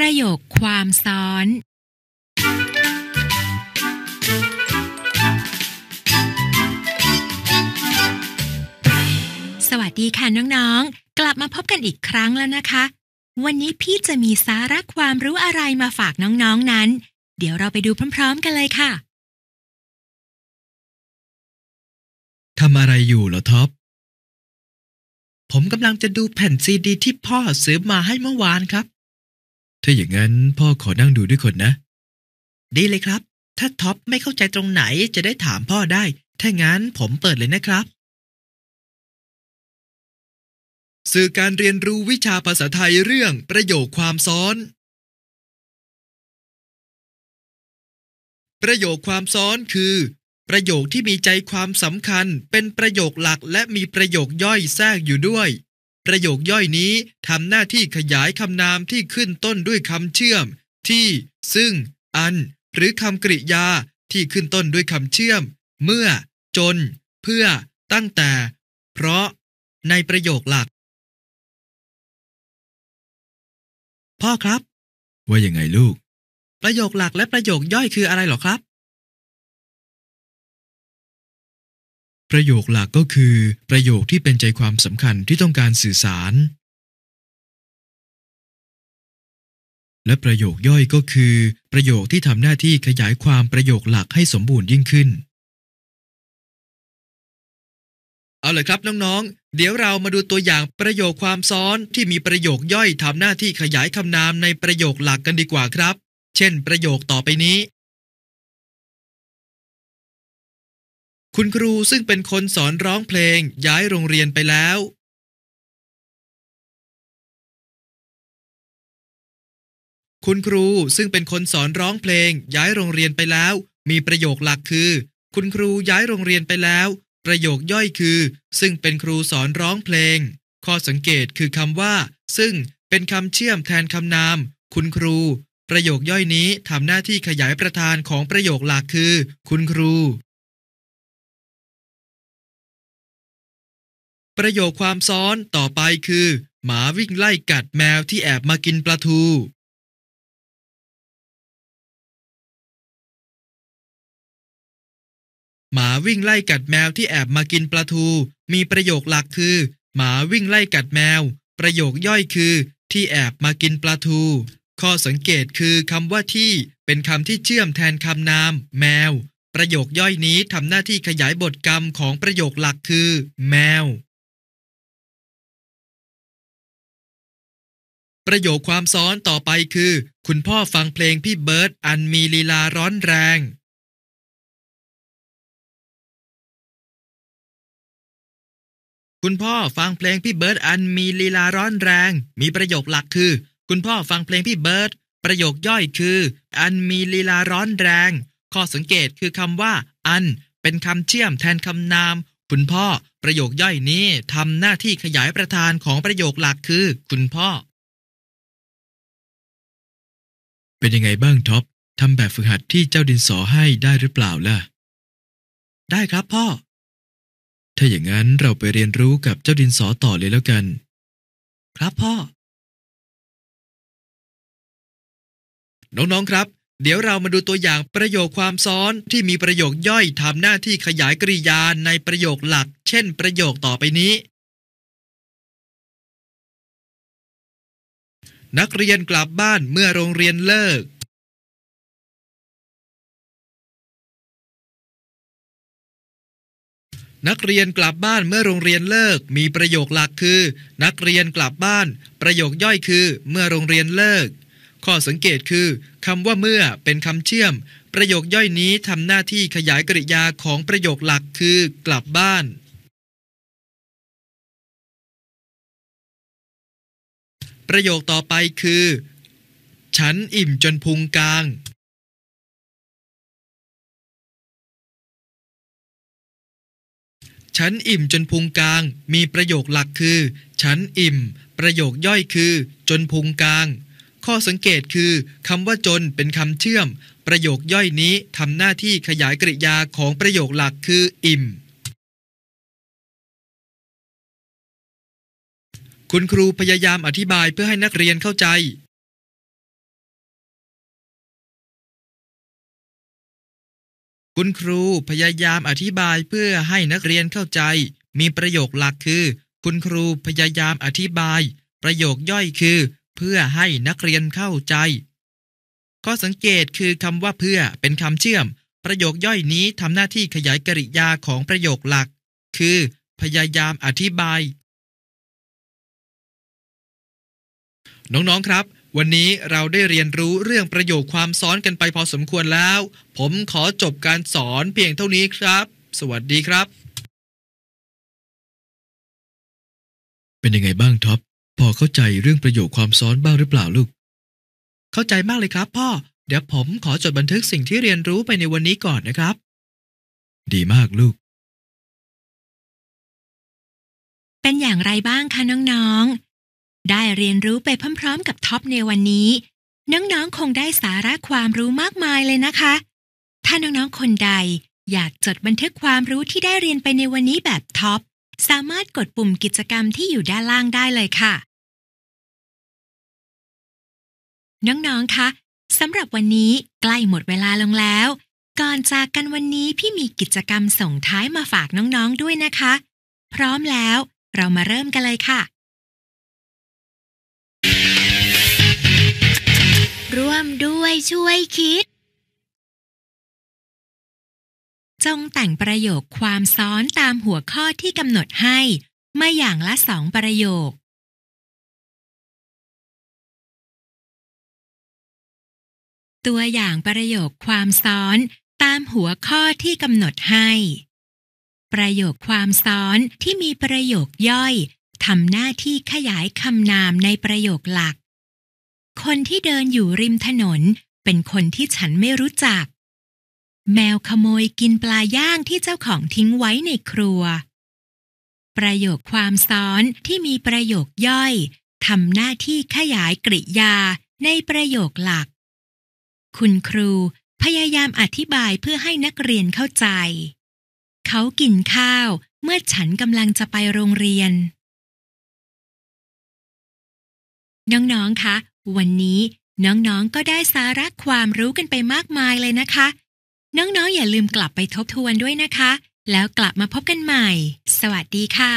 ประโยคความซ้อน สวัสดีค่ะน้องๆ กลับมาพบกันอีกครั้งแล้วนะคะ วันนี้พี่จะมีสาระความรู้อะไรมาฝากน้องๆนนั้น เดี๋ยวเราไปดูพร้อมๆ กันเลยค่ะ ทำอะไรอยู่เหรอท็อป ผมกำลังจะดูแผ่นซีดีที่พ่อซื้อมาให้เมื่อวานครับถ้าอย่างนั้นพ่อขอนั่งดูด้วยคนนะ ดีเลยครับ ถ้าท็อปไม่เข้าใจตรงไหนจะได้ถามพ่อได้ ถ้างั้นผมเปิดเลยนะครับ สื่อการเรียนรู้วิชาภาษาไทยเรื่องประโยคความซ้อน ประโยคความซ้อนคือ ประโยคที่มีใจความสำคัญ เป็นประโยคหลักและมีประโยคย่อยแทรกอยู่ด้วยประโยคย่อยนี้ทำหน้าที่ขยายคำนามที่ขึ้นต้นด้วยคำเชื่อม ที่ซึ่ง อันหรือคำกริยาที่ขึ้นต้นด้วยคำเชื่อม เมื่อ จน เพื่อ ตั้งแต่ เพราะ ในประโยคหลัก พ่อครับ ว่ายังไงลูก ประโยคหลักและประโยคย่อยคืออะไรหรอครับประโยคหลักก็คือประโยคที่เป็นใจความสำคัญที่ต้องการสื่อสาร และประโยคย่อยก็คือประโยคที่ทำหน้าที่ขยายความประโยคหลักให้สมบูรณ์ยิ่งขึ้น เอาเลยครับน้องๆ เดี๋ยวเรามาดูตัวอย่างประโยคความซ้อนที่มีประโยคย่อยทำหน้าที่ขยายคำนามในประโยคหลักกันดีกว่าครับ เช่น ประโยคต่อไปนี้คุณครู ซึ่งเป็นคนสอนร้องเพลง ย้ายโรงเรียนไปแล้ว คุณครูซึ่งเป็นคนสอนร้องเพลง ย้ายโรงเรียนไปแล้ว มีประโยคหลักคือ คุณครูย้ายโรงเรียนไปแล้ว ประโยคย่อยคือ ซึ่งเป็นครูสอนร้องเพลง ข้อสังเกตคือคำว่า ซึ่งเป็นคำเชื่อมแทนคำนาม คุณครู ประโยคย่อยนี้ทำหน้าที่ขยายประธานของประโยคหลักคือ คุณครูประโยคความซ้อนต่อไปคือ หมาวิ่งไล่กัดแมวที่แอบมากินปลาทูหมาวิ่งไล่กัดแมวที่แอบมากินปลาทู มีประโยคหลักคือ หมาวิ่งไล่กัดแมว ประโยคย่อยคือที่แอบมากินปลาทู ข้อสังเกตคือคำว่าที่เป็นคำที่เชื่อมแทนคำนาม แมว ประโยคย่อยนี้ทำหน้าที่ขยายบทกรรมของประโยคหลักคือ แมวประโยคความซ้อนต่อไปคือ คุณพ่อฟังเพลง พี่เบิร์ดอันมีลีลาร้อนแรง คุณพ่อฟังเพลงพี่เบิร์ดอันมีลีลาร้อนแรง มีประโยคหลักคือ คุณพ่อฟังเพลงพี่เบิร์ดประโยคย่อยคือ อันมีลีลาร้อนแรง ข้อสังเกตคือคำว่า อันเป็นคำเชื่อมแทนคำนาม คุณพ่อ ประโยคย่อยนี้ทำหน้าที่ขยายประธานของประโยคหลักคือ คุณพ่อเป็นยังไงบ้างท็อปทำแบบฝึกหัดที่เจ้าดินสอให้ได้หรือเปล่าล่ะ ได้ครับ พ่อถ้าอย่างนั้นเราไปเรียนรู้กับเจ้าดินสอต่อเลยแล้วกัน ครับพ่อ น้องๆครับ เดี๋ยวเรามาดูตัวอย่างประโยคความซ้อนที่มีประโยคย่อยทำหน้าที่ขยายกริยาในประโยคหลัก เช่นประโยคต่อไปนี้นักเรียนกลับบ้านเมื่อโรงเรียนเลิก นักเรียนกลับบ้านเมื่อโรงเรียนเลิกมีประโยคหลักคือ นักเรียนกลับบ้าน ประโยคย่อยคือเมื่อโรงเรียนเลิก ข้อสังเกตคือ คำว่าเมื่อเป็นคำเชื่อม ประโยคย่อยนี้ทำหน้าที่ขยายกริยาของประโยคหลักคือ กลับบ้านประโยคต่อไปคือ ฉันอิ่มจนพุงกลาง ฉันอิ่มจนพุงกลาง มีประโยคหลักคือ ฉันอิ่ม ประโยคย่อยคือ จนพุงกลาง ข้อสังเกตคือคำว่าจนเป็นคำเชื่อม ประโยคย่อยนี้ทำหน้าที่ขยายกริยาของประโยคหลักคืออิ่มคุณครูพยายามอธิบายเพื่อให้นักเรียนเข้าใจ คุณครูพยายามอธิบายเพื่อให้นักเรียนเข้าใจ มีประโยคหลักคือ คุณครูพยายามอธิบาย ประโยคย่อยคือ เพื่อให้นักเรียนเข้าใจ ข้อสังเกตคือคำว่าเพื่อเป็นคำเชื่อม ประโยคย่อยนี้ทำหน้าที่ขยายกริยาของประโยคหลัก คือ พยายามอธิบายน้องๆครับ วันนี้เราได้เรียนรู้เรื่องประโยคความซ้อนกันไปพอสมควรแล้ว ผมขอจบการสอนเพียงเท่านี้ครับ สวัสดีครับ เป็นยังไงบ้างท็อปพอเข้าใจเรื่องประโยคความซ้อนบ้างหรือเปล่าลูก เข้าใจมากเลยครับพ่อ เดี๋ยวผมขอจดบันทึกสิ่งที่เรียนรู้ไปในวันนี้ก่อนนะครับ ดีมากลูก เป็นอย่างไรบ้างคะน้องๆได้เรียนรู้ไปพร้อมๆ กับท็อปในวันนี้น้องๆคงได้สาระความรู้มากมายเลยนะคะถ้าน้องๆคนใดอยากจดบันทึกความรู้ที่ได้เรียนไปในวันนี้แบบท็อปสามารถกดปุ่มกิจกรรมที่อยู่ด้านล่างได้เลยค่ะ น้องๆคะสำหรับวันนี้ใกล้หมดเวลาลงแล้ว ก่อนจากกันวันนี้พี่มีกิจกรรมส่งท้ายมาฝากน้องๆด้วยนะคะ พร้อมแล้ว เรามาเริ่มกันเลยค่ะร่วมด้วยช่วยคิด จงแต่งประโยคความซ้อนตามหัวข้อที่กำหนดให้มาอย่างละสองประโยค ตัวอย่างประโยคความซ้อนตามหัวข้อที่กำหนดให้ ประโยคความซ้อนที่มีประโยคย่อยทำหน้าที่ขยายคำนามในประโยคหลักคนที่เดินอยู่ริมถนนเป็นคนที่ฉันไม่รู้จัก แมวขโมยกินปลาย่างที่เจ้าของทิ้งไว้ในครัว ประโยคความซ้อนที่มีประโยคย่อยทำหน้าที่ขยายกริยาในประโยคหลัก คุณครูพยายามอธิบายเพื่อให้นักเรียนเข้าใจ เขากินข้าวเมื่อฉันกำลังจะไปโรงเรียน น้องๆคะวันนี้น้องๆ ก็ได้สาระความรู้กันไปมากมายเลยนะคะ น้องๆออย่าลืมกลับไปทบทวนด้วยนะคะ แล้วกลับมาพบกันใหม่ สวัสดีค่ะ